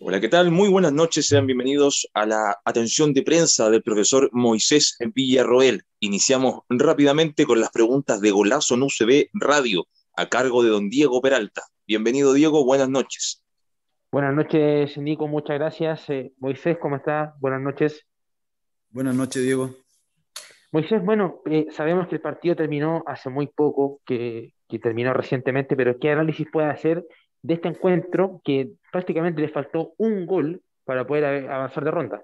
Hola, ¿qué tal? Muy buenas noches, sean bienvenidos a la atención de prensa del profesor Moisés Villarroel. Iniciamos rápidamente con las preguntas de Golazo en UCB Radio, a cargo de don Diego Peralta. Bienvenido, Diego, buenas noches. Buenas noches, Nico, muchas gracias. Eh, Moisés, ¿cómo está? Buenas noches. Buenas noches, Diego. Moisés, bueno, eh, sabemos que el partido terminó hace muy poco, que terminó recientemente, pero ¿qué análisis puede hacer de este encuentro que prácticamente le faltó un gol para poder avanzar de ronda.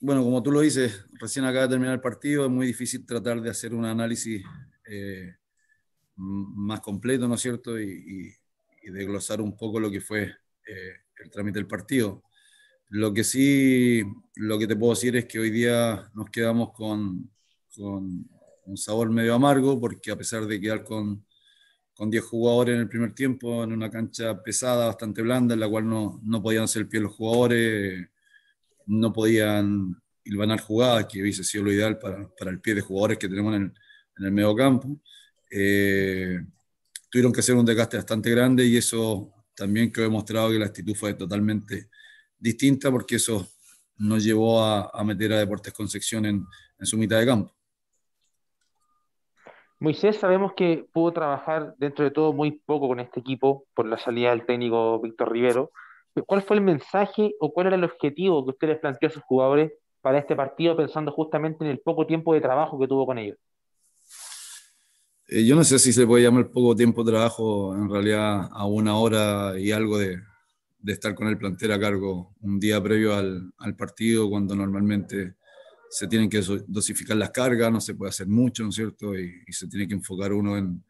Bueno, como tú lo dices, recién acaba de terminar el partido, es muy difícil tratar de hacer un análisis eh, más completo, ¿no es cierto? Y, desglosar un poco lo que fue eh, el trámite del partido. Lo que sí, lo que te puedo decir es que hoy día nos quedamos con, con un sabor medio amargo, porque a pesar de quedar con con 10 jugadores en el primer tiempo, en una cancha pesada, bastante blanda, en la cual no, podían hacer pie los jugadores, no podían ilvanar jugadas, que hubiese sido lo ideal para, el pie de jugadores que tenemos en el, en medio campo. Eh, tuvieron que hacer un desgaste bastante grande y eso también que demostrado que la actitud fue totalmente distinta porque eso nos llevó a, meter a Deportes Concepción en, en su mitad de campo. Moisés sabemos que pudo trabajar dentro de todo muy poco con este equipo por la salida del técnico Víctor Rivero. ¿Cuál fue el mensaje o cuál era el objetivo que usted les planteó a sus jugadores para este partido pensando justamente en el poco tiempo de trabajo que tuvo con ellos? Eh, yo no sé si se puede llamar poco tiempo de trabajo, en realidad a una hora y algo de, estar con el plantel a cargo un día previo al, al partido, cuando normalmente se tienen que dosificar las cargas, no se puede hacer mucho, ¿no es cierto? Y, se tiene que enfocar uno en,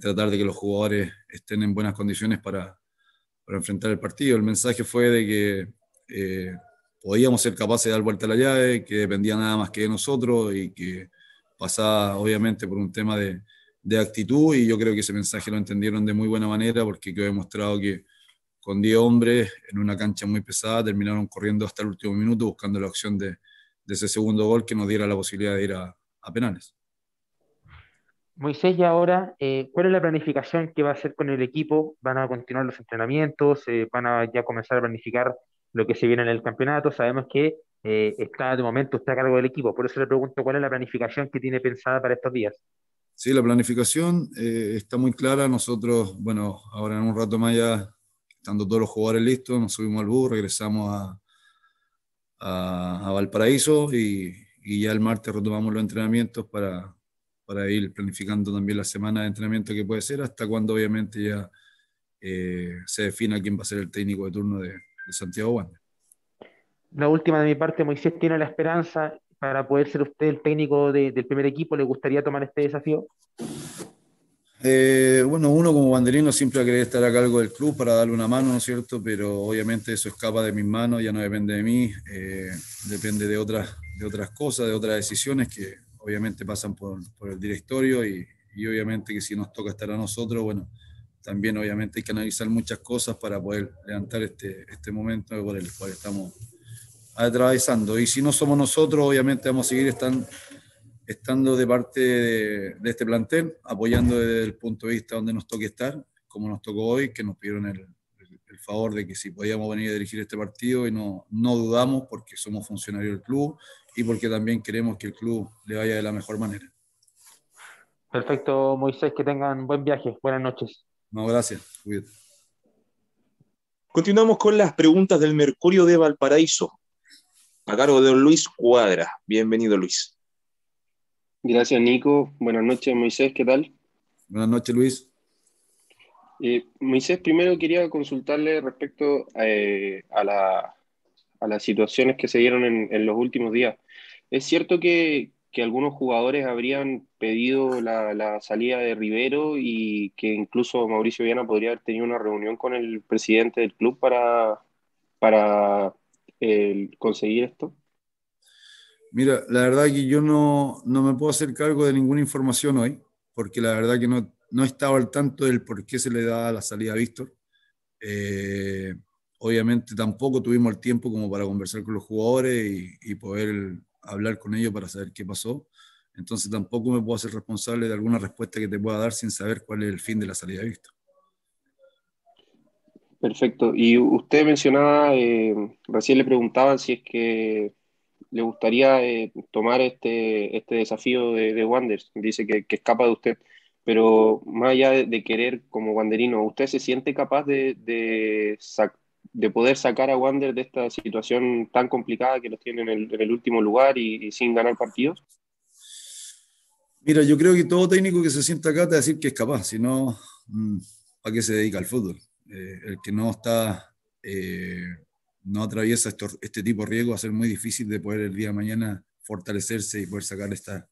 tratar de que los jugadores estén en buenas condiciones para, enfrentar el partido. El mensaje fue de que eh, podíamos ser capaces de dar vuelta a la llave, que dependía nada más que de nosotros y que pasaba obviamente por un tema de, de actitud y yo creo que ese mensaje lo entendieron de muy buena manera porque quedó demostrado que con 10 hombres en una cancha muy pesada terminaron corriendo hasta el último minuto buscando la opción de de ese segundo gol que nos diera la posibilidad de ir a, penales. Moisés, y ahora, eh, ¿cuál es la planificación que va a hacer con el equipo? ¿Van a continuar los entrenamientos? Eh, ¿Van a ya comenzar a planificar lo que se viene en el campeonato? Sabemos que eh, está de momento está a cargo del equipo, por eso le pregunto cuál es la planificación que tiene pensada para estos días. Sí, la planificación está muy clara. Nosotros, bueno, ahora en un rato más ya, estando todos los jugadores listos, nos subimos al bus, regresamos a, a, Valparaíso y, ya el martes retomamos los entrenamientos para, para, ir planificando también la semana de entrenamiento que puede ser, hasta cuando obviamente ya eh, se defina quién va a ser el técnico de turno de, Santiago Wander. La última de mi parte, Moisés tiene la esperanza para poder ser usted el técnico del primer equipo, ¿le gustaría tomar este desafío? Eh, bueno, uno como banderino siempre va a estar a cargo del club para darle una mano, ¿no es cierto? Pero obviamente eso escapa de mis manos, ya no depende de mí, eh, depende de otras, de otras cosas, de otras decisiones que obviamente pasan por, por el directorio y, y, obviamente que si nos toca estar a nosotros, bueno, también obviamente hay que analizar muchas cosas para poder levantar este, este momento por el cual estamos atravesando. Y si no somos nosotros, obviamente vamos a seguir estando estando de parte de, este plantel, apoyando desde el punto de vista donde nos toque estar, como nos tocó hoy, que nos pidieron el, favor de que si podíamos venir a dirigir este partido y no, no dudamos porque somos funcionarios del club y porque también queremos que el club le vaya de la mejor manera. Perfecto, Moisés, que tengan buen viaje. Buenas noches. No, gracias. Continuamos con las preguntas del Mercurio de Valparaíso, a cargo de Luis Cuadra. Bienvenido, Luis. Gracias, Nico. Buenas noches, Moisés. ¿Qué tal? Buenas noches, Luis. Eh, Moisés, primero quería consultarle respecto eh, a, las situaciones que se dieron en, los últimos días. ¿Es cierto que, algunos jugadores habrían pedido la, salida de Rivero y que incluso Mauricio Viana podría haber tenido una reunión con el presidente del club para, para eh, conseguir esto? Mira, la verdad que yo no, me puedo hacer cargo de ninguna información hoy, porque la verdad que no, no he al tanto del por qué se le da la salida a Víctor. Eh, obviamente tampoco tuvimos el tiempo como para conversar con los jugadores y, poder hablar con ellos para saber qué pasó. Entonces tampoco me puedo hacer responsable de alguna respuesta que te pueda dar sin saber cuál es el fin de la salida de Víctor. Perfecto. Y usted mencionaba, eh, recién le preguntaban si es que le gustaría eh, tomar este, este desafío de, de dice que, escapa de usted, pero más allá de, querer como Wanderino, ¿usted se siente capaz de, de, poder sacar a Wander de esta situación tan complicada que los tiene en el, último lugar y, sin ganar partidos? Mira, yo creo que todo técnico que se sienta acá te va a decir que es capaz, si no, mm, ¿a qué se dedica al fútbol? Eh, el que no está... Eh, no atraviesa este tipo de riesgo, va a ser muy difícil de poder el día de mañana fortalecerse y poder sacar esta,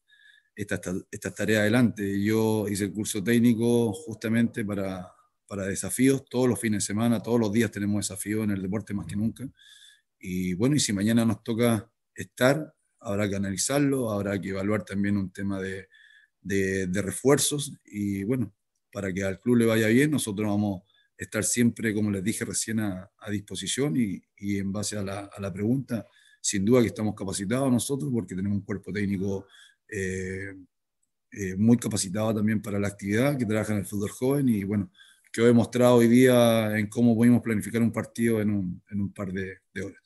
esta, tarea adelante. Yo hice el curso técnico justamente para, desafíos, todos los fines de semana, todos los días tenemos desafíos en el deporte más que nunca. Y bueno, y si mañana nos toca estar, habrá que analizarlo, habrá que evaluar también un tema de, de, de refuerzos y bueno, para que al club le vaya bien, nosotros vamos estar siempre, como les dije recién, a, disposición y, en base a la, pregunta, sin duda que estamos capacitados nosotros porque tenemos un cuerpo técnico eh, eh, muy capacitado también para la actividad, que trabaja en el fútbol joven y bueno, que he mostrado hoy día en cómo podemos planificar un partido en un, en un par de horas.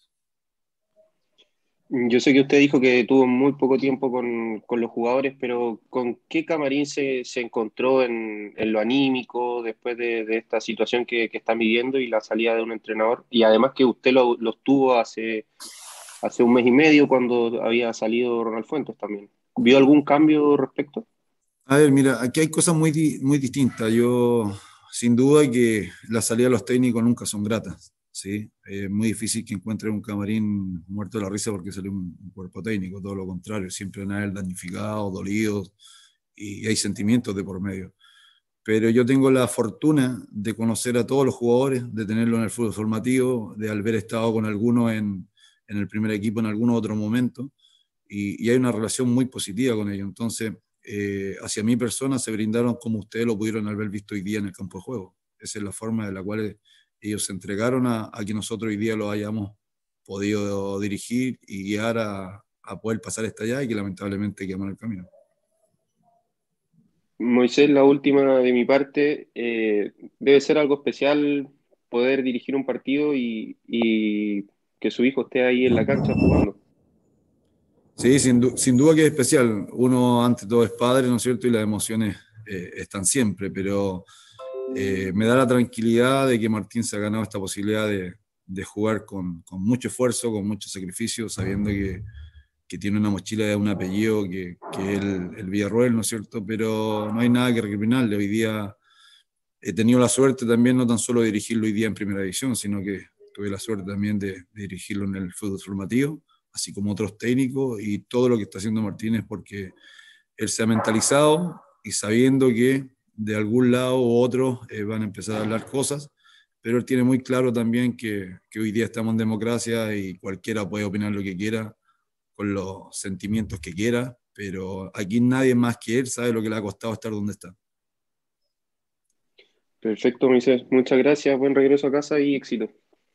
Yo sé que usted dijo que tuvo muy poco tiempo con, los jugadores, pero ¿con qué camarín se, encontró en, lo anímico después de, esta situación que, que, están viviendo y la salida de un entrenador? Y además que usted lo, tuvo hace, hace un mes y medio cuando había salido Ronald Fuentes también. ¿Vio algún cambio respecto? A ver, mira, aquí hay cosas muy, muy distintas. Yo, sin duda, que la salida de los técnicos nunca son gratas. ¿sí? Es muy difícil que encuentre un camarín muerto de la risa porque sale un, cuerpo técnico, todo lo contrario, siempre van a damnificado, dolido, y hay sentimientos de por medio. Pero yo tengo la fortuna de conocer a todos los jugadores, de tenerlo en el fútbol formativo, de haber estado con algunos en, en, el primer equipo en algún otro momento, y, hay una relación muy positiva con ellos. Entonces, eh, hacia mi persona se brindaron como ustedes lo pudieron haber visto hoy día en el campo de juego. Esa es la forma de la cual ellos se entregaron a, que nosotros hoy día lo hayamos podido dirigir y guiar a, a poder pasar esta allá y que lamentablemente quedamos en el camino. Moisés, la última de mi parte, eh, debe ser algo especial poder dirigir un partido y, y, que su hijo esté ahí en la cancha jugando. Sí, sin, duda que es especial. Uno ante todo es padre, ¿no es cierto? Y las emociones eh, están siempre, pero eh, me da la tranquilidad de que Martín se ha ganado esta posibilidad de, jugar con, mucho esfuerzo, con mucho sacrificio, sabiendo que, tiene una mochila de un apellido que, es el, Villarroel, ¿no es cierto? Pero no hay nada que recriminarle. Hoy día he tenido la suerte también no tan solo de dirigirlo hoy día en primera división, sino que tuve la suerte también de, dirigirlo en el fútbol formativo, así como otros técnicos y todo lo que está haciendo Martín es porque él se ha mentalizado y sabiendo que de algún lado u otro eh, van a empezar a hablar cosas, pero él tiene muy claro también que, que, hoy día estamos en democracia y cualquiera puede opinar lo que quiera, con los sentimientos que quiera, pero aquí nadie más que él sabe lo que le ha costado estar donde está. Perfecto, Moisés. Muchas gracias. Buen regreso a casa y éxito.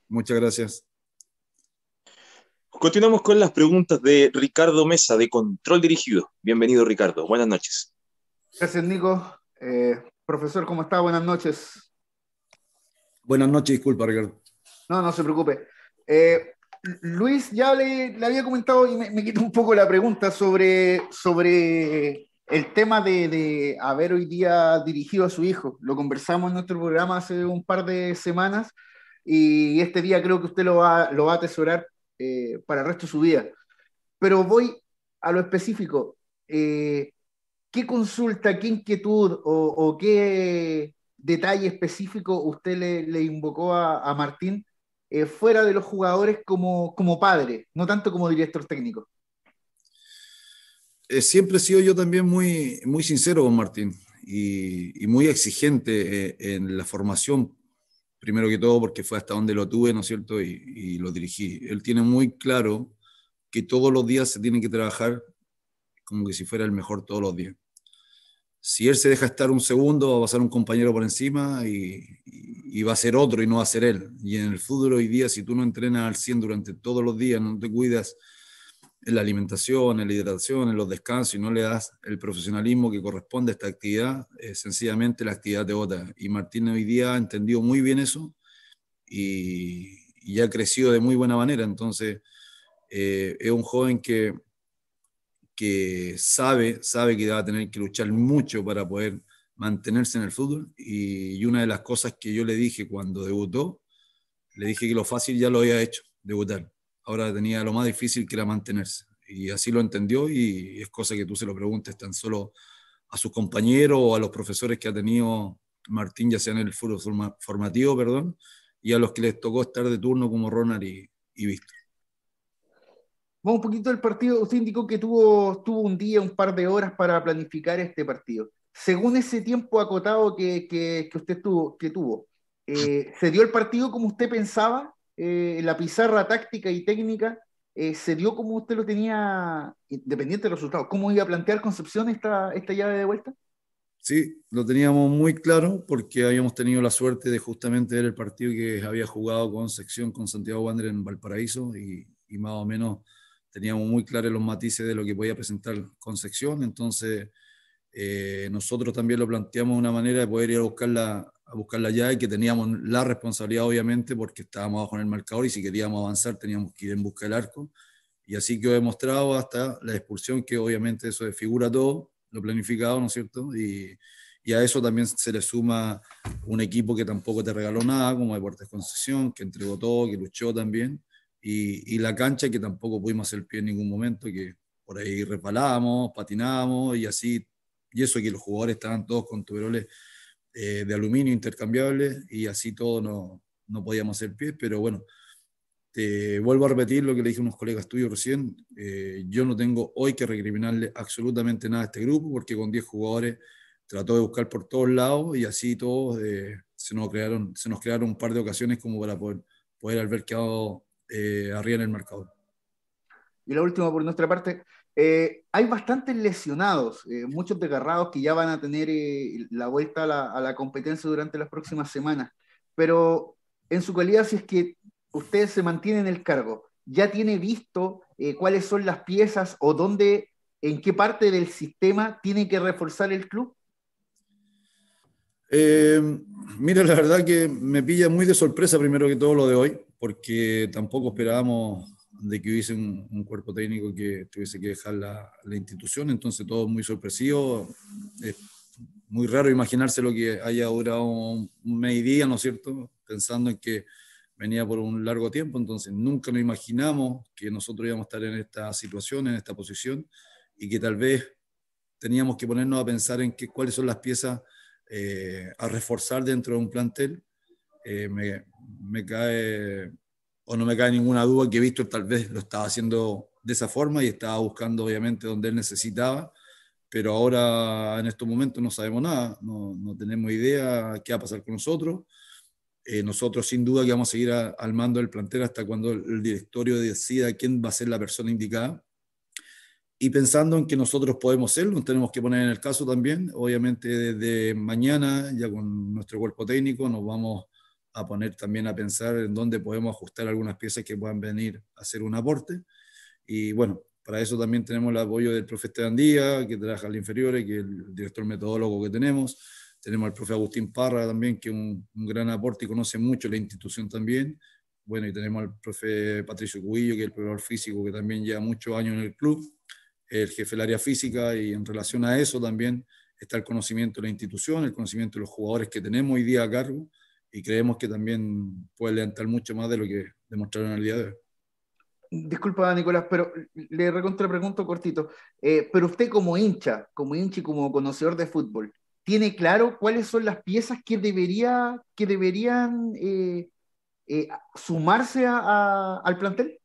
Muchas gracias. Continuamos con las preguntas de Ricardo Mesa de Control Dirigido. Bienvenido, Ricardo. Buenas noches. Gracias, Nico. Eh, profesor, ¿cómo está? Buenas noches. Buenas noches, disculpa, Ricardo. No, no se preocupe. Eh, Luis, ya le, le, había comentado y me, me quitó un poco la pregunta sobre, sobre el tema de, de, haber hoy día dirigido a su hijo. Lo conversamos en nuestro programa hace un par de semanas y este día creo que usted lo va, lo va a atesorar eh, para el resto de su vida. Pero voy a lo específico. Eh, ¿qué consulta, qué inquietud o, qué detalle específico usted le, invocó a, Martín eh, fuera de los jugadores como, padre, no tanto como director técnico? Eh, siempre he sido yo también muy, sincero con Martín y, muy exigente eh, en la formación, primero que todo porque fue hasta donde lo tuve, ¿no es cierto? Y, y lo dirigí. Él tiene muy claro que todos los días se tiene que trabajar como que si fuera el mejor todos los días si él se deja estar un segundo, va a pasar un compañero por encima y, va a ser otro y no va a ser él. Y en el fútbol hoy día, si tú no entrenas al 100 durante todos los días, no te cuidas en la alimentación, en la hidratación, en los descansos y no le das el profesionalismo que corresponde a esta actividad, eh, sencillamente la actividad de bota. Y Martín hoy día ha entendido muy bien eso y, y ha crecido de muy buena manera. Entonces, eh, es un joven que que sabe, sabe que va a tener que luchar mucho para poder mantenerse en el fútbol. Y, una de las cosas que yo le dije cuando debutó, le dije que lo fácil ya lo había hecho, debutar. Ahora tenía lo más difícil que era mantenerse. Y así lo entendió y es cosa que tú se lo preguntes tan solo a sus compañeros o a los profesores que ha tenido Martín, ya sea en el fútbol formativo, perdón, y a los que les tocó estar de turno como Ronald y, y Víctor. Vamos un poquito del partido. Usted indicó que tuvo, tuvo un día, un par de horas para planificar este partido. Según ese tiempo acotado que, usted tuvo, eh, ¿se dio el partido como usted pensaba? Eh, ¿La pizarra táctica y técnica eh, se dio como usted lo tenía, independiente de los resultados? ¿Cómo iba a plantear Concepción esta, esta llave de vuelta? Sí, lo teníamos muy claro porque habíamos tenido la suerte de justamente ver el partido que había jugado con con Santiago Wander en Valparaíso y más o menos teníamos muy claros los matices de lo que podía presentar Concepción, entonces eh, nosotros también lo planteamos de una manera de poder ir a buscarla, a ya y que teníamos la responsabilidad obviamente porque estábamos abajo en el marcador y si queríamos avanzar teníamos que ir en busca del arco y así que he demostrado hasta la expulsión que obviamente eso desfigura todo, lo planificado, ¿no es cierto? Y, a eso también se le suma un equipo que tampoco te regaló nada, como Deportes Concepción, que entregó todo, que luchó también y, la cancha que tampoco pudimos hacer pie en ningún momento, que por ahí repalábamos, patinábamos y así, y eso que los jugadores estaban todos con tuberoles eh, de aluminio intercambiables y así todo no, no podíamos hacer pie, pero bueno, te vuelvo a repetir lo que le dije a unos colegas tuyos recién, eh, yo no tengo hoy que recriminarle absolutamente nada a este grupo porque con 10 jugadores trató de buscar por todos lados y así todos eh, se, nos crearon, se nos crearon un par de ocasiones como para poder, poder haber quedado eh, arriba en el mercado. Y la última por nuestra parte, eh, hay bastantes lesionados, eh, muchos desgarrados que ya van a tener la vuelta a la, competencia durante las próximas semanas. Pero en su calidad, si es que ustedes se mantienen en el cargo, ¿ya tiene visto cuáles son las piezas o dónde, en qué parte del sistema tiene que reforzar el club? Eh, mira, la verdad que me pilla muy de sorpresa primero que todo lo de hoy, porque tampoco esperábamos de que hubiese un, cuerpo técnico que tuviese que dejar la, institución, entonces todo muy sorpresivo. Es muy raro imaginarse que haya durado un mes ¿no es cierto? Pensando en que venía por un largo tiempo, entonces nunca nos imaginamos que nosotros íbamos a estar en esta situación, en esta posición, y que tal vez teníamos que ponernos a pensar en que, cuáles son las piezas eh, a reforzar dentro de un plantel. Eh, me, cae, o no me cae ninguna duda que Víctor tal vez lo estaba haciendo de esa forma y estaba buscando obviamente donde él necesitaba, pero ahora en estos momentos no sabemos nada, no, no tenemos idea qué va a pasar con nosotros. Eh, nosotros sin duda que vamos a seguir al mando del plantel hasta cuando el, directorio decida quién va a ser la persona indicada y pensando en que nosotros podemos serlo, nos tenemos que poner en el caso también. Obviamente desde mañana, ya con nuestro cuerpo técnico, nos vamos a poner también a pensar en dónde podemos ajustar algunas piezas que puedan venir a hacer un aporte. Y bueno, para eso también tenemos el apoyo del profe Esteban Díaz, que trabaja en las inferiores, que es el director metodólogo que tenemos. Tenemos al profe Agustín Parra también, que es un, gran aporte y conoce mucho la institución también. Bueno, y tenemos al profe Patricio Cuillo que es el profesor físico, que también lleva muchos años en el club el jefe del área física y en relación a eso también está el conocimiento de la institución, el conocimiento de los jugadores que tenemos hoy día a cargo y creemos que también puede levantar mucho más de lo que demostraron el día de hoy. Disculpa, Nicolás, pero le recontra pregunto cortito. Eh, pero usted como hincha, como hincha y como conocedor de fútbol, ¿tiene claro cuáles son las piezas que, debería, que deberían eh, eh, sumarse al plantel?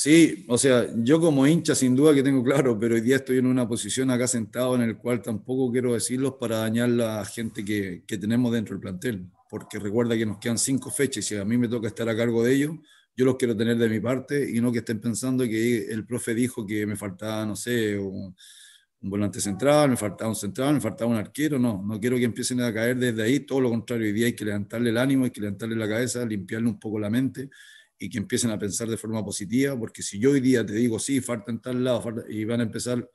Sí, o sea, yo como hincha sin duda que tengo claro, pero hoy día estoy en una posición acá sentado en el cual tampoco quiero decirlos para dañar la gente que, tenemos dentro del plantel, porque recuerda que nos quedan cinco fechas y a mí me toca estar a cargo de ellos, yo los quiero tener de mi parte y no que estén pensando que el profe dijo que me faltaba, no sé, un, un volante central, me faltaba un central, me faltaba un arquero, no, no quiero que empiecen a caer desde ahí, todo lo contrario, hoy día hay que levantarle el ánimo, hay que levantarle la cabeza, limpiarle un poco la mente y que empiecen a pensar de forma positiva, porque si yo hoy día te digo, sí, en tal lado, y van a empezar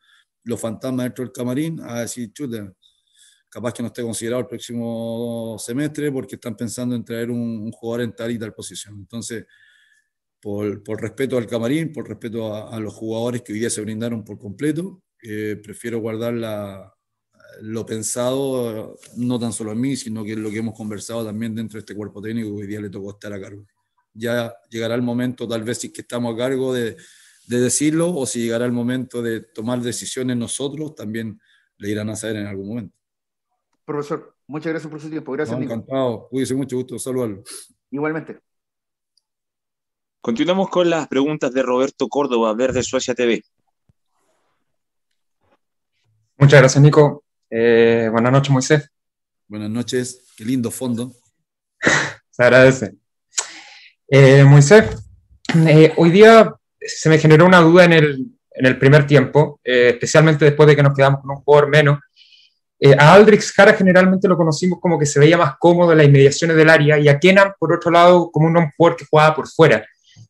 los fantasmas dentro del camarín a decir, chuta, capaz que no esté considerado el próximo semestre porque están pensando en traer un, jugador en tal y tal posición. Entonces, por, por respeto al camarín, por respeto a, los jugadores que hoy día se brindaron por completo, eh, prefiero guardar lo pensado, no tan solo a mí, sino que es lo que hemos conversado también dentro de este cuerpo técnico que hoy día le tocó estar a cargo ya llegará el momento, tal vez si que estamos a cargo de, decirlo o si llegará el momento de tomar decisiones nosotros, también le irán a saber en algún momento. Profesor, muchas gracias por su tiempo. Gracias. No, encantado. Cuídese mucho, gusto saludarlo. Igualmente. Continuamos con las preguntas de Roberto Córdoba, Verde Suecia TV. Muchas gracias, Nico. Eh, buenas noches, Moisés. Buenas noches. Qué lindo fondo. Se agradece. Eh, Moisés, eh, hoy día se me generó una duda en el, primer tiempo, eh, especialmente después de que nos quedamos con un jugador menos. a Aldrich Jara generalmente lo conocimos como que se veía más cómodo en las inmediaciones del área y a Kenan, por otro lado, como un jugador que jugaba por fuera.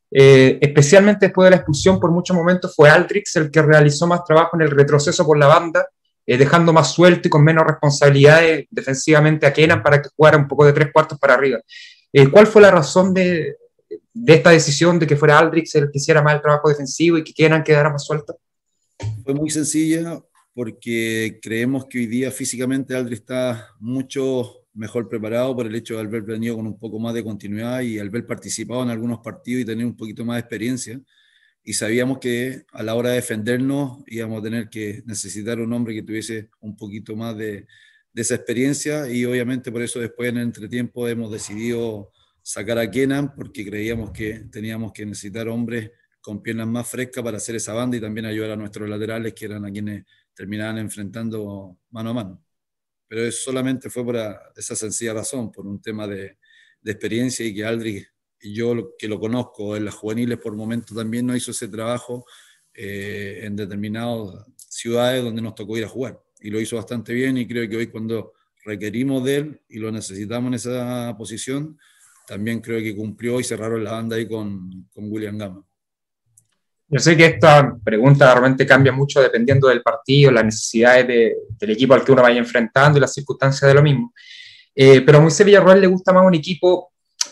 especialmente después de la expulsión, por muchos momentos fue Aldrich el que realizó más trabajo en el retroceso por la banda, dejando más suelto y con menos responsabilidades defensivamente a Kenan para que jugara un poco de tres cuartos para arriba. ¿Cuál fue la razón de, de esta decisión de que fuera Aldrich el que hiciera más el trabajo defensivo y que quieran quedar más suelta? Fue muy sencilla porque creemos que hoy día físicamente Aldrich está mucho mejor preparado por el hecho de haber venido con un poco más de continuidad y haber participado en algunos partidos y tener un poquito más de experiencia. Y sabíamos que a la hora de defendernos íbamos a tener que necesitar un hombre que tuviese un poquito más de, de esa experiencia y obviamente por eso después en el entretiempo hemos decidido sacar a Kenan porque creíamos que teníamos que necesitar hombres con piernas más frescas para hacer esa banda y también ayudar a nuestros laterales que eran a quienes terminaban enfrentando mano a mano. Pero eso solamente fue por esa sencilla razón, por un tema de, experiencia y que Aldrich, yo que lo conozco en las juveniles por momento también no hizo ese trabajo eh, en determinadas ciudades donde nos tocó ir a jugar. Y lo hizo bastante bien y creo que hoy cuando requerimos de él y lo necesitamos en esa posición, también creo que cumplió y cerraron la banda ahí con, con William Gama. Yo sé que esta pregunta realmente cambia mucho dependiendo del partido, las necesidades del equipo al que uno vaya enfrentando y las circunstancias de lo mismo. Eh, pero a Moisés Villarroel le gusta más un equipo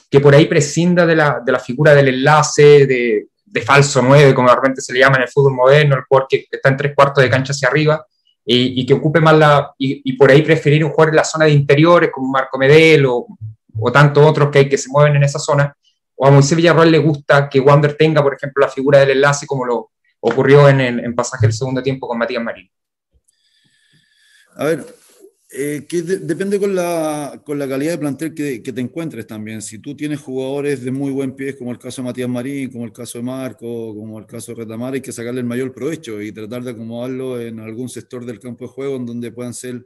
que por ahí prescinda de la, de la figura del enlace, de, de, falso 9, como realmente se le llama en el fútbol moderno, el jugador que está en tres cuartos de cancha hacia arriba, y, que ocupe más la. Y, y, por ahí preferir un jugador en la zona de interiores, como Marco Medel o o tantos otros que hay que se mueven en esa zona, o a Moisés Villarroel le gusta que Wander tenga, por ejemplo, la figura del enlace, como lo ocurrió en, el, pasaje del segundo tiempo con Matías Marín. A ver, eh, que depende con la, calidad de plantel que, que, te encuentres también. Si tú tienes jugadores de muy buen pie, como el caso de Matías Marín, como el caso de Marco, como el caso de Retamar, hay que sacarle el mayor provecho y tratar de acomodarlo en algún sector del campo de juego en donde puedan ser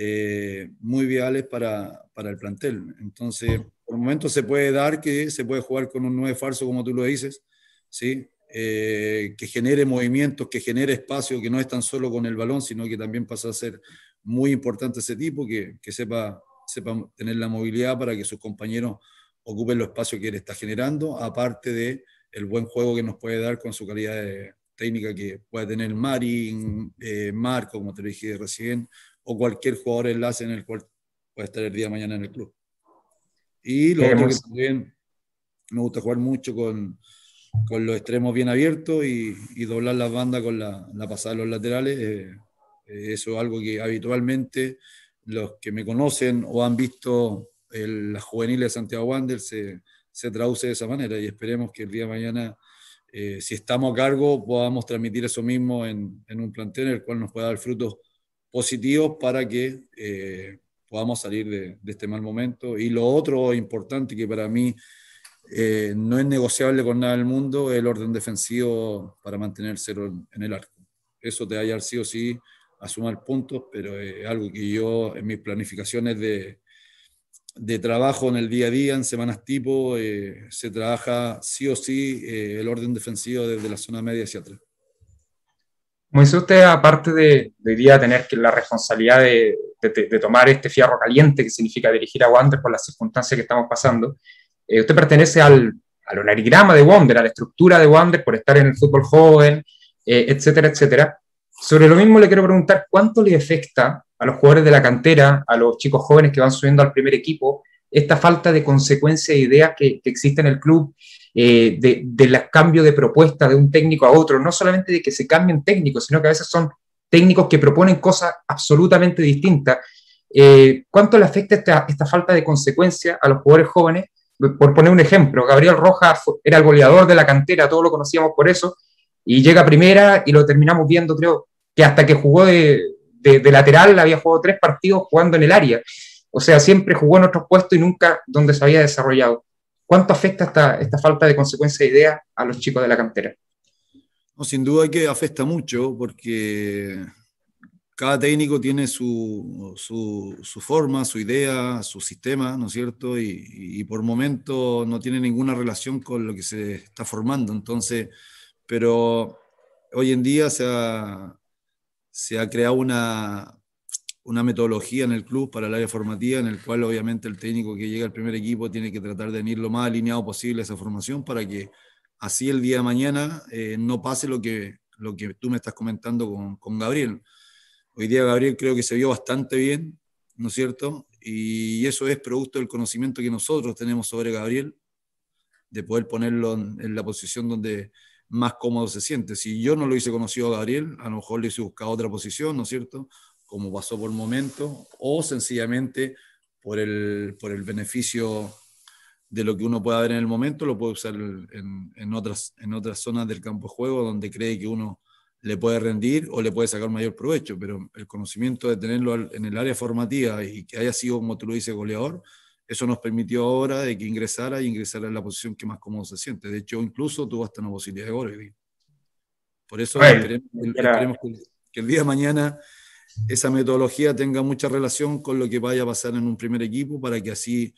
eh, muy viales para, para, el plantel. Entonces, por el momento se puede dar que se puede jugar con un 9 falso, como tú lo dices, ¿sí? Eh, que genere movimientos, que genere espacio, que no es tan solo con el balón, sino que también pasa a ser muy importante ese tipo, que, que sepa, sepa tener la movilidad para que sus compañeros ocupen los espacios que él está generando, aparte de el buen juego que nos puede dar con su calidad de técnica que puede tener marín eh, Marco, como te dije recién, o cualquier jugador enlace en el cual puede estar el día de mañana en el club. Y lo otro que también me gusta jugar mucho con, con los extremos bien abiertos y, doblar las bandas con la, la pasada de los laterales. Eh, eh, eso es algo que habitualmente los que me conocen o han visto el, las juveniles de Santiago Wander se, se, traduce de esa manera y esperemos que el día de mañana, eh, si estamos a cargo, podamos transmitir eso mismo en, en, un plantel en el cual nos pueda dar frutos positivos para que eh, podamos salir de, este mal momento. Y lo otro importante que para mí eh, no es negociable con nada del mundo es el orden defensivo para mantenerse en, el arco. Eso te haya sí o sí a sumar puntos, pero es algo que yo en mis planificaciones de, de trabajo en el día a día, en semanas tipo, eh, se trabaja sí o sí el orden defensivo desde la zona media hacia atrás. Como usted, aparte de, hoy día tener que la responsabilidad de, tomar este fierro caliente que significa dirigir a Wander por las circunstancias que estamos pasando, eh, usted pertenece al, al de Wander, a la estructura de Wander por estar en el fútbol joven, eh, etcétera, etcétera. Sobre lo mismo le quiero preguntar cuánto le afecta a los jugadores de la cantera, a los chicos jóvenes que van subiendo al primer equipo, esta falta de consecuencia e ideas que, que, existe en el club, eh, de, los cambio de propuestas de un técnico a otro, no solamente de que se cambien técnicos, sino que a veces son técnicos que proponen cosas absolutamente distintas. Eh, ¿Cuánto le afecta esta, falta de consecuencia a los jugadores jóvenes? Por poner un ejemplo, Gabriel Rojas era el goleador de la cantera, todos lo conocíamos por eso, y llega primera y lo terminamos viendo, creo, que hasta que jugó de, de, lateral había jugado tres partidos jugando en el área. O sea, siempre jugó en otros puestos y nunca donde se había desarrollado. ¿Cuánto afecta esta, esta falta de consecuencia de idea a los chicos de la cantera? No, sin duda que afecta mucho porque cada técnico tiene su, forma, su idea, su sistema, ¿no es cierto? Y, por momento no tiene ninguna relación con lo que se está formando. Entonces, pero hoy en día se se ha creado una, una metodología en el club para el área formativa, en el cual obviamente el técnico que llega al primer equipo tiene que tratar de venir lo más alineado posible a esa formación para que así el día de mañana eh, no pase lo que, lo que tú me estás comentando con, con, Gabriel. Hoy día Gabriel creo que se vio bastante bien, ¿no es cierto? Y eso es producto del conocimiento que nosotros tenemos sobre Gabriel, de poder ponerlo en, la posición donde más cómodo se siente. Si yo no lo hice conocido a Gabriel, a lo mejor le hice buscar otra posición, ¿no es cierto? como pasó por el momento, o sencillamente por el, por el beneficio de lo que uno pueda ver en el momento, lo puede usar en, en, otras, en otras zonas del campo de juego donde cree que uno le puede rendir o le puede sacar mayor provecho, pero el conocimiento de tenerlo en el área formativa y que haya sido, como tú lo dices, goleador, eso nos permitió ahora de que ingresara y ingresara en la posición que más cómodo se siente. De hecho, incluso tuvo hasta una posibilidad de gol. Por eso esperemos, que, que el día de mañana esa metodología tenga mucha relación con lo que vaya a pasar en un primer equipo para que así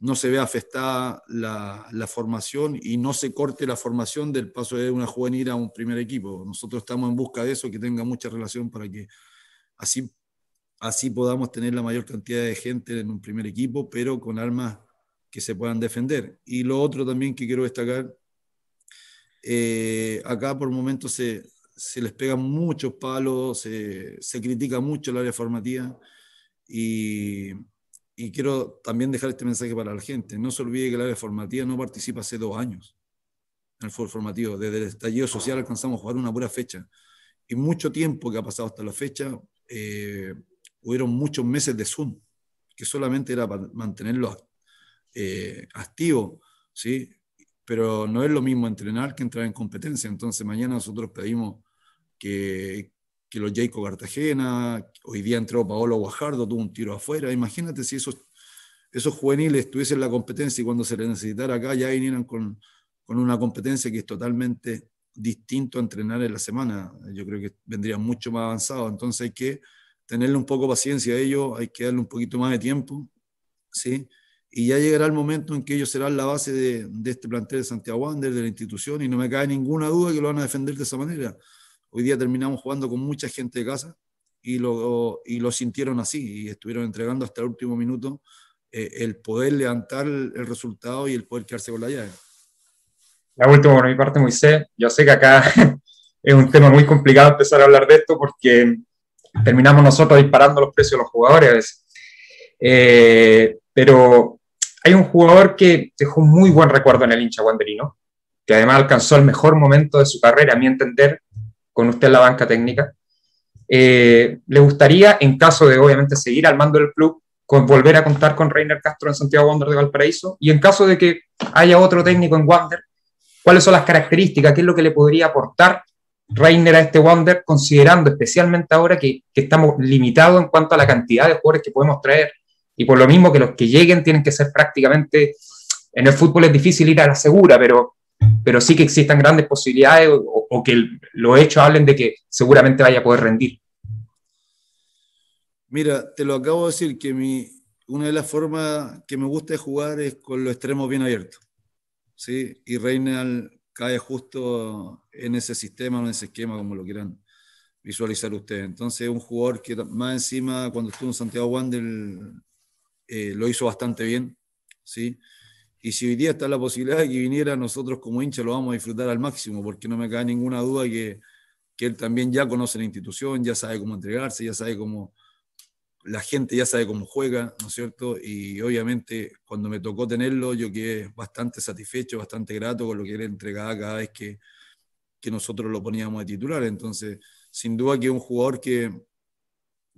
no se vea afectada la, formación y no se corte la formación del paso de una juvenil a un primer equipo. Nosotros estamos en busca de eso, que tenga mucha relación para que así, así podamos tener la mayor cantidad de gente en un primer equipo, pero con armas que se puedan defender. Y lo otro también que quiero destacar, eh, acá por momentos se, se les pegan muchos palos, se, critica mucho el área formativa y, quiero también dejar este mensaje para la gente. No se olvide que el área formativa no participa hace dos años en el foro formativo. Desde el estallido social alcanzamos a jugar una pura fecha y mucho tiempo que ha pasado hasta la fecha, eh, hubieron muchos meses de Zoom, que solamente era para mantenerlos eh, activos, ¿sí? pero no es lo mismo entrenar que entrar en competencia. Entonces mañana nosotros pedimos que, los Jacob Cartagena, hoy día entró Paolo Guajardo, tuvo un tiro afuera. Imagínate si esos, esos juveniles tuviesen la competencia y cuando se les necesitara acá ya vinieran con, una competencia que es totalmente distinto a entrenar en la semana. Yo creo que vendría mucho más avanzado. Entonces hay que tenerle un poco de paciencia a ellos, hay que darle un poquito más de tiempo, ¿sí? y ya llegará el momento en que ellos serán la base de, de este plantel de Santiago Wander, de la institución, y no me cae ninguna duda que lo van a defender de esa manera. Hoy día terminamos jugando con mucha gente de casa y lo, y lo sintieron así y estuvieron entregando hasta el último minuto eh, el poder levantar el, resultado y el poder quedarse con la llave. La última por mi parte, Moisés, yo sé que acá es un tema muy complicado empezar a hablar de esto porque terminamos nosotros disparando los precios de los jugadores a veces. Eh, pero hay un jugador que dejó un muy buen recuerdo en el hincha Wanderino, que además alcanzó el mejor momento de su carrera, a mi entender, con usted en la banca técnica. Eh, ¿Le gustaría, en caso de obviamente seguir al mando del club, volver a contar con Reiner Castro en Santiago Wander de Valparaíso? Y en caso de que haya otro técnico en Wander, ¿cuáles son las características? ¿Qué es lo que le podría aportar Reiner a este Wander, considerando especialmente ahora que estamos limitados en cuanto a la cantidad de jugadores que podemos traer? Y por lo mismo que los que lleguen tienen que ser prácticamente, en el fútbol es difícil ir a la segura, pero, pero sí que existan grandes posibilidades o, que los hechos hablen de que seguramente vaya a poder rendir. Mira, te lo acabo de decir, que mi, una de las formas que me gusta de jugar es con los extremos bien abiertos. ¿sí? Y Reinal cae justo en ese sistema, en ese esquema, como lo quieran visualizar ustedes. Entonces, un jugador que más encima, cuando estuvo en Santiago Wander, eh, lo hizo bastante bien, ¿sí? Y si hoy día está la posibilidad de que viniera, nosotros como hincha lo vamos a disfrutar al máximo, porque no me cae ninguna duda que, él también ya conoce la institución, ya sabe cómo entregarse, ya sabe cómo, la gente ya sabe cómo juega, ¿no es cierto? Y obviamente cuando me tocó tenerlo, yo quedé bastante satisfecho, bastante grato con lo que él entregaba cada vez que, que nosotros lo poníamos de titular. Entonces, sin duda que es un jugador que,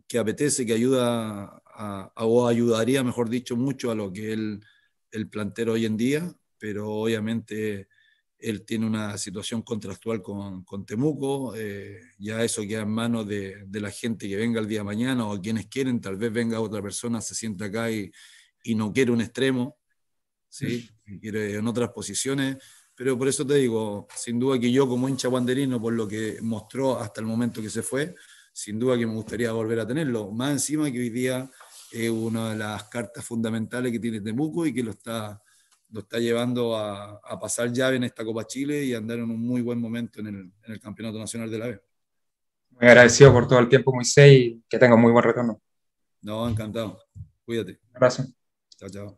que apetece, que ayuda a, o ayudaría, mejor dicho, mucho a lo que él el, plantero hoy en día, pero obviamente él tiene una situación contractual con, con Temuco, eh, ya eso queda en manos de, la gente que venga el día de mañana o quienes quieren, tal vez venga otra persona, se sienta acá y, y no quiere un extremo, ¿sí? en otras posiciones, pero por eso te digo, sin duda que yo como hincha guanderino, por lo que mostró hasta el momento que se fue, sin duda que me gustaría volver a tenerlo, más encima que hoy día es una de las cartas fundamentales que tiene Temuco y que lo está, lo está llevando a, pasar llave en esta Copa Chile y andar en un muy buen momento en el, en el Campeonato Nacional de la B. Muy agradecido por todo el tiempo, Moisés, y que tenga muy buen retorno. No, encantado. Cuídate. Gracias. Chao, chao.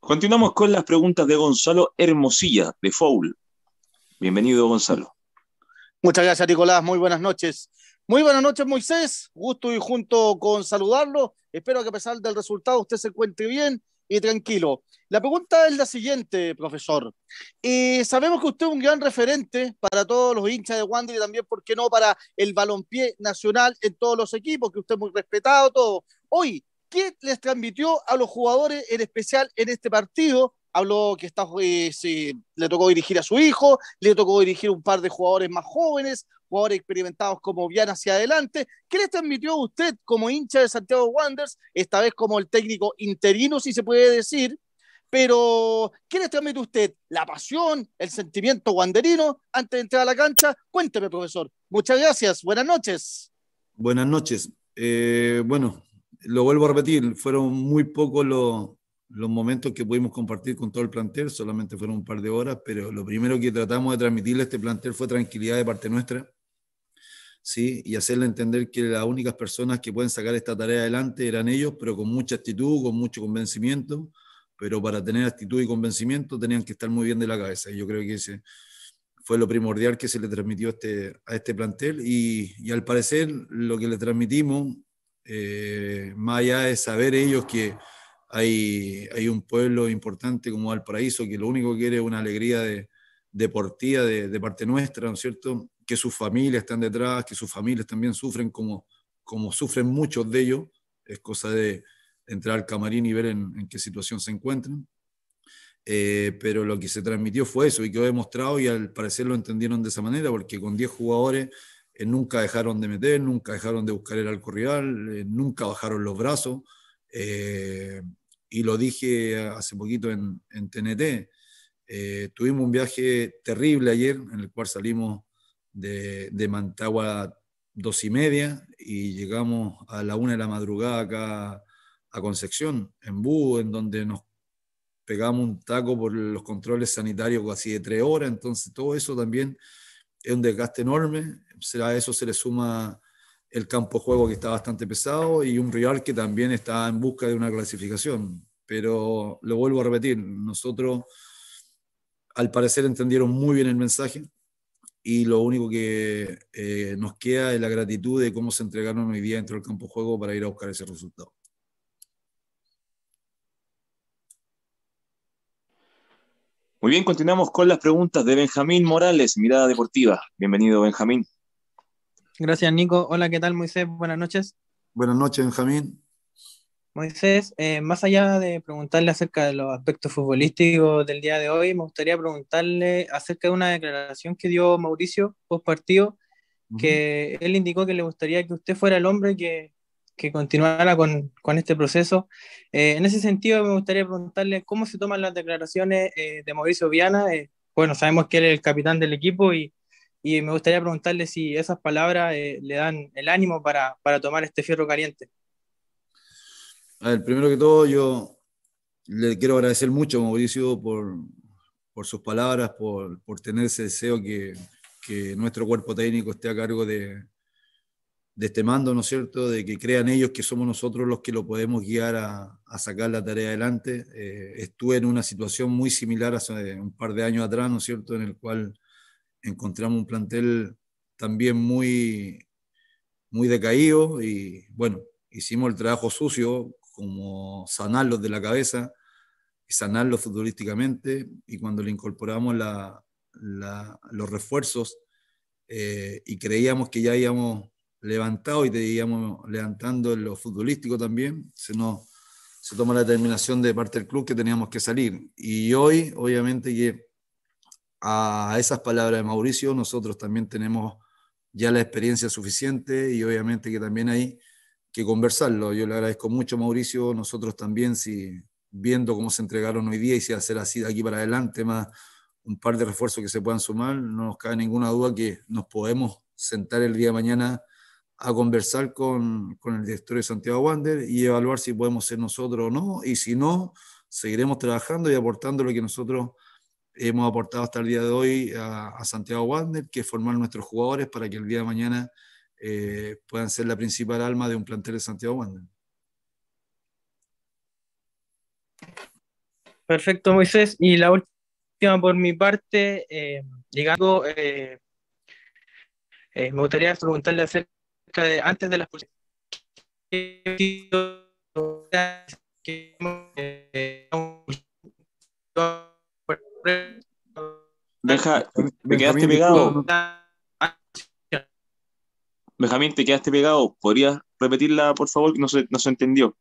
Continuamos con las preguntas de Gonzalo Hermosilla, de Foul. Bienvenido, Gonzalo. Muchas gracias, Nicolás. Muy buenas noches. Muy buenas noches, Moisés. Gusto y junto con saludarlo. Espero que a pesar del resultado usted se encuentre bien y tranquilo. La pregunta es la siguiente, profesor. Eh, sabemos que usted es un gran referente para todos los hinchas de Wander y también, ¿por qué no?, para el balompié nacional en todos los equipos, que usted es muy respetado, todo. Hoy, ¿qué les transmitió a los jugadores, en especial en este partido? Habló que está, eh, le tocó dirigir a su hijo, le tocó dirigir un par de jugadores más jóvenes, jugadores experimentados como Vian hacia adelante. ¿Qué les transmitió usted como hincha de Santiago Wanderers, esta vez como el técnico interino, si se puede decir? Pero, ¿qué les transmite usted? ¿La pasión, el sentimiento wanderino antes de entrar a la cancha? Cuénteme, profesor. Muchas gracias. Buenas noches. Buenas noches. Eh, bueno, lo vuelvo a repetir, fueron muy pocos los, los momentos que pudimos compartir con todo el plantel, solamente fueron un par de horas, pero lo primero que tratamos de transmitirle a este plantel fue tranquilidad de parte nuestra, ¿sí? y hacerle entender que las únicas personas que pueden sacar esta tarea adelante eran ellos, pero con mucha actitud, con mucho convencimiento, pero para tener actitud y convencimiento tenían que estar muy bien de la cabeza. Y yo creo que ese fue lo primordial que se le transmitió a este, a este plantel y, al parecer lo que le transmitimos, eh, más allá de saber ellos que... Hay, un pueblo importante como Valparaíso que lo único que quiere es una alegría de, deportiva de, de, parte nuestra, ¿no es cierto? que sus familias están detrás, que sus familias también sufren como, como sufren muchos de ellos. Es cosa de entrar al camarín y ver en, qué situación se encuentran. Eh, pero lo que se transmitió fue eso y quedó demostrado y al parecer lo entendieron de esa manera porque con 10 jugadores eh, nunca dejaron de meter, nunca dejaron de buscar el arco eh, nunca bajaron los brazos. y lo dije hace poquito en TNT, tuvimos un viaje terrible ayer en el cual salimos de, Mantagua dos y media y llegamos a la una de la madrugada acá a Concepción, en Bú, en donde nos pegamos un taco por los controles sanitarios casi de tres horas, entonces todo eso también es un desgaste enorme, a eso se le suma el campo de juego que está bastante pesado y un rival que también está en busca de una clasificación. Pero lo vuelvo a repetir, nosotros al parecer entendieron muy bien el mensaje, y lo único que eh, nos queda es la gratitud de cómo se entregaron hoy día dentro del campo de juego para ir a buscar ese resultado. Muy bien, continuamos con las preguntas de Benjamín Morales, Mirada Deportiva. Bienvenido, Benjamín. Gracias, Nico. Hola, ¿qué tal, Moisés? Buenas noches. Buenas noches, Benjamín. Moisés, eh, más allá de preguntarle acerca de los aspectos futbolísticos del día de hoy, me gustaría preguntarle acerca de una declaración que dio Mauricio post partido, que él indicó que le gustaría que usted fuera el hombre que, que continuara con, con, este proceso. Eh, en ese sentido, me gustaría preguntarle cómo se toman las declaraciones eh, de Mauricio Viana. bueno, sabemos que él es el capitán del equipo y, y me gustaría preguntarle si esas palabras le dan el ánimo para, para tomar este fierro caliente. A ver, primero que todo, yo le quiero agradecer mucho Mauricio por, sus palabras, por, tener ese deseo que, nuestro cuerpo técnico esté a cargo de, este mando, ¿no es cierto? De que crean ellos que somos nosotros los que lo podemos guiar a, a sacar la tarea adelante. Eh, estuve en una situación muy similar hace un par de años atrás, ¿no es cierto?, en el cual encontramos un plantel también muy, muy decaído y bueno, hicimos el trabajo sucio como sanarlos de la cabeza y sanarlos futbolísticamente. Y cuando le incorporamos la, los refuerzos eh, y creíamos que ya habíamos levantado y te íbamos levantando en lo futbolístico también, se nos se toma la determinación de parte del club que teníamos que salir. Y hoy, obviamente, que a esas palabras de Mauricio, nosotros también tenemos ya la experiencia suficiente y obviamente que también ahí que conversarlo. Yo le agradezco mucho, Mauricio. Nosotros también, si viendo cómo se entregaron hoy día y si hacer así de aquí para adelante, más un par de refuerzos que se puedan sumar, no nos cabe ninguna duda que nos podemos sentar el día de mañana a conversar con, el director de Santiago Wander y evaluar si podemos ser nosotros o no. Y si no, seguiremos trabajando y aportando lo que nosotros hemos aportado hasta el día de hoy a, a Santiago Wander, que es formar nuestros jugadores para que el día de mañana eh, puedan ser la principal alma de un plantel de Santiago Wanda. Perfecto, Moisés. Y la última por mi parte, eh, llegando, eh, me gustaría preguntarle acerca de antes de las Deja, me quedaste pegado. Benjamín, te quedaste pegado. ¿Podrías repetirla, por favor? No se, no se entendió.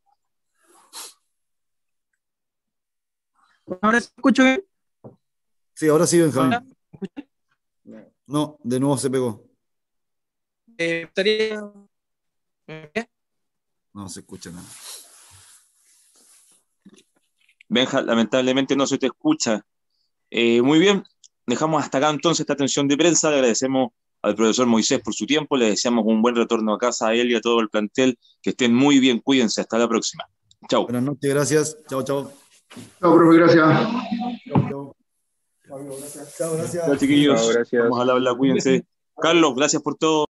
¿Ahora se escucha bien? Sí, ahora sí, Benjamín. No, de nuevo se pegó. Eh, eh, no se escucha nada. Benja, lamentablemente no se te escucha. Eh, muy bien, dejamos hasta acá entonces esta atención de prensa. Le agradecemos al profesor Moisés por su tiempo, le deseamos un buen retorno a casa a él y a todo el plantel, que estén muy bien, cuídense, hasta la próxima. Chao. Buenas noches, gracias. Chao, chao. Chao, profe, gracias. Chao, gracias. Chao, gracias. Chao, chiquillos. gracias. Vamos a hablar cuídense. Carlos, gracias por todo.